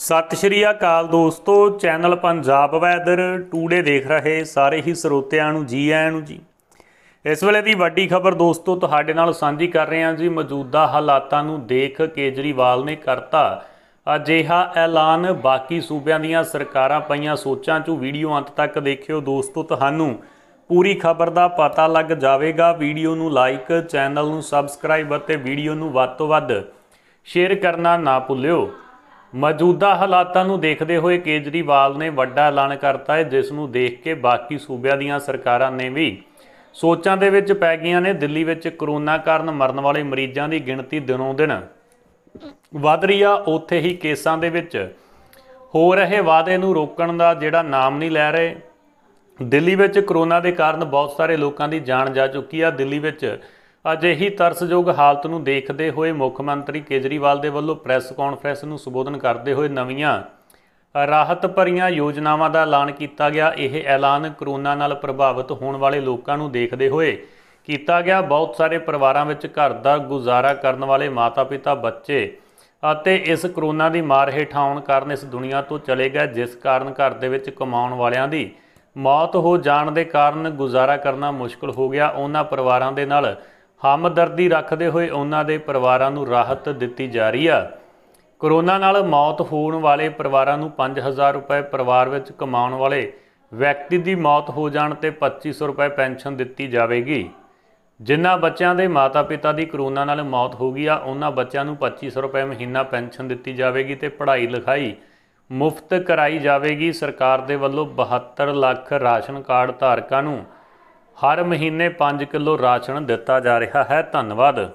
ਸਤਿ ਸ਼੍ਰੀ ਅਕਾਲ ਦੋਸਤੋ channel Punjab weather today ਦੇਖ ਰਹੇ ਸਾਰੇ ਹੀ ਸਰੋਤਿਆਂ ਨੂੰ ਜੀ ਆਇਆਂ ਨੂੰ ਜੀ ਇਸ ਵੇਲੇ ਦੀ ਵੱਡੀ ਖਬਰ ਦੋਸਤੋ ਤੁਹਾਡੇ ਨਾਲ ਸਾਂਝੀ ਕਰ ਰਹੇ ਹਾਂ ਜੀ ਮੌਜੂਦਾ ਹਾਲਾਤਾਂ ਨੂੰ ਦੇਖ ਕੇਜਰੀਵਾਲ ਨੇ ਕਰਤਾ ਅਜਿਹਾ ਐਲਾਨ ਬਾਕੀ ਸੂਬਿਆਂ ਦੀਆਂ ਸਰਕਾਰਾਂ ਪਈਆਂ ਸੋਚਾਂ 'ਚੋਂ ਵੀਡੀਓ ਅੰਤ ਤੱਕ ਦੇਖਿਓ ਦੋਸਤੋ ਤੁਹਾਨੂੰ ਪੂਰੀ ਖਬਰ ਦਾ ਪਤਾ ਲੱਗ ਜਾਵੇਗਾ ਵੀਡੀਓ ਨੂੰ ਲਾਈਕ ਚੈਨਲ ਨੂੰ ਸਬਸਕ੍ਰਾਈਬ ਅਤੇ ਵੀਡੀਓ ਨੂੰ ਵੱਧ ਤੋਂ ਵੱਧ ਸ਼ੇਅਰ ਕਰਨਾ ਨਾ ਭੁੱਲਿਓ ਮੌਜੂਦਾ ਹਾਲਾਤਾਂ ਨੂੰ ਦੇਖਦੇ ਹੋਏ ਕੇਜਰੀਵਾਲ ਨੇ ਵੱਡਾ ਐਲਾਨ ਕਰਤਾ ਹੈ ਜਿਸ ਨੂੰ ਦੇਖ ਕੇ ਬਾਕੀ ਸੂਬਿਆਂ ਦੀਆਂ ਸਰਕਾਰਾਂ ਨੇ ਵੀ ਸੋਚਾਂ ਦੇ ਵਿੱਚ ਪੈ ਗਈਆਂ ਨੇ ਦਿੱਲੀ ਵਿੱਚ ਕਰੋਨਾ ਕਾਰਨ ਮਰਨ ਵਾਲੇ ਮਰੀਜ਼ਾਂ ਦੀ ਗਿਣਤੀ ਦਿਨੋਂ ਦਿਨ ਵਧ ਰਹੀ ਆ ਉੱਥੇ ਹੀ ਕੇਸਾਂ ਦੇ ਵਿੱਚ ਹੋ ਰਹੇ ਵਾਅਦੇ ਨੂੰ ਰੋਕਣ ਦਾ ਜਿਹੜਾ ਨਾਮ ਨਹੀਂ ਲੈ ਰਹੇ ਦਿੱਲੀ ਵਿੱਚ ਕਰੋਨਾ ਦੇ ਕਾਰਨ ਬਹੁਤ ਸਾਰੇ ਲੋਕਾਂ ਦੀ ਜਾਨ ਜਾ ਚੁੱਕੀ ਆ ਦਿੱਲੀ ਵਿੱਚ ਅਜਿਹੀ ਤਰਸਯੋਗ ਹਾਲਤ ਨੂੰ ਦੇਖਦੇ ਹੋਏ ਮੁੱਖ ਮੰਤਰੀ ਕੇਜਰੀਵਾਲ ਦੇ ਵੱਲੋਂ ਪ੍ਰੈਸ ਕਾਨਫਰੰਸ ਨੂੰ ਸੰਬੋਧਨ ਕਰਦੇ ਹੋਏ ਨਵੀਆਂ ਰਾਹਤ ਭਰੀਆਂ ਯੋਜਨਾਵਾਂ ਦਾ ਐਲਾਨ ਕੀਤਾ ਗਿਆ ਇਹ ਐਲਾਨ ਕਰੋਨਾ ਨਾਲ ਪ੍ਰਭਾਵਿਤ ਹੋਣ ਵਾਲੇ ਲੋਕਾਂ ਨੂੰ ਦੇਖਦੇ ਹੋਏ ਕੀਤਾ ਗਿਆ ਬਹੁਤ ਸਾਰੇ ਪਰਿਵਾਰਾਂ ਵਿੱਚ ਘਰ ਦਾ ਗੁਜ਼ਾਰਾ ਕਰਨ ਵਾਲੇ ਮਾਤਾ-ਪਿਤਾ ਬੱਚੇ ਅਤੇ ਇਸ ਕਰੋਨਾ ਦੀ ਮਾਰ ਹੇਠਾਉਣ ਕਾਰਨ ਇਸ ਦੁਨੀਆ ਤੋਂ ਚਲੇ ਗਏ ਜਿਸ ਕਾਰਨ ਘਰ ਦੇ ਵਿੱਚ ਕਮਾਉਣ ਵਾਲਿਆਂ ਦੀ ਮੌਤ ਹੋ ਜਾਣ ਦੇ ਕਾਰਨ ਗੁਜ਼ਾਰਾ ਕਰਨਾ ਮੁਸ਼ਕਲ ਹੋ ਗਿਆ ਉਹਨਾਂ ਪਰਿਵਾਰਾਂ ਦੇ ਨਾਲ ਹਮਦਰਦੀ ਰੱਖਦੇ ਹੋਏ ਉਹਨਾਂ ਦੇ ਪਰਿਵਾਰਾਂ ਨੂੰ ਰਾਹਤ ਦਿੱਤੀ ਜਾ ਰਹੀ ਆ ਕੋਰੋਨਾ ਨਾਲ ਮੌਤ ਹੋਣ ਵਾਲੇ ਪਰਿਵਾਰਾਂ ਨੂੰ 5000 ਰੁਪਏ ਪਰਿਵਾਰ ਵਿੱਚ ਕਮਾਉਣ ਵਾਲੇ ਵਿਅਕਤੀ ਦੀ ਮੌਤ ਹੋ ਜਾਣ ਤੇ 2500 ਰੁਪਏ ਪੈਨਸ਼ਨ ਦਿੱਤੀ ਜਾਵੇਗੀ ਜਿਨ੍ਹਾਂ ਬੱਚਿਆਂ ਦੇ ਮਾਤਾ-ਪਿਤਾ ਦੀ ਕੋਰੋਨਾ ਨਾਲ ਮੌਤ ਹੋ ਗਈ ਆ ਉਹਨਾਂ ਬੱਚਿਆਂ ਨੂੰ 2500 ਰੁਪਏ ਮਹੀਨਾ ਪੈਨਸ਼ਨ ਦਿੱਤੀ ਜਾਵੇਗੀ ਤੇ ਪੜ੍ਹਾਈ ਲਿਖਾਈ ਮੁਫਤ ਕਰਾਈ ਜਾਵੇਗੀ ਸਰਕਾਰ ਦੇ ਵੱਲੋਂ 72 ਲੱਖ ਰਾਸ਼ਨ ਕਾਰਡ ਧਾਰਕਾਂ ਨੂੰ ਹਰ ਮਹੀਨੇ 5 ਕਿਲੋ ਰਾਸ਼ਨ ਦਿੱਤਾ ਜਾ ਰਿਹਾ ਹੈ ਧੰਨਵਾਦ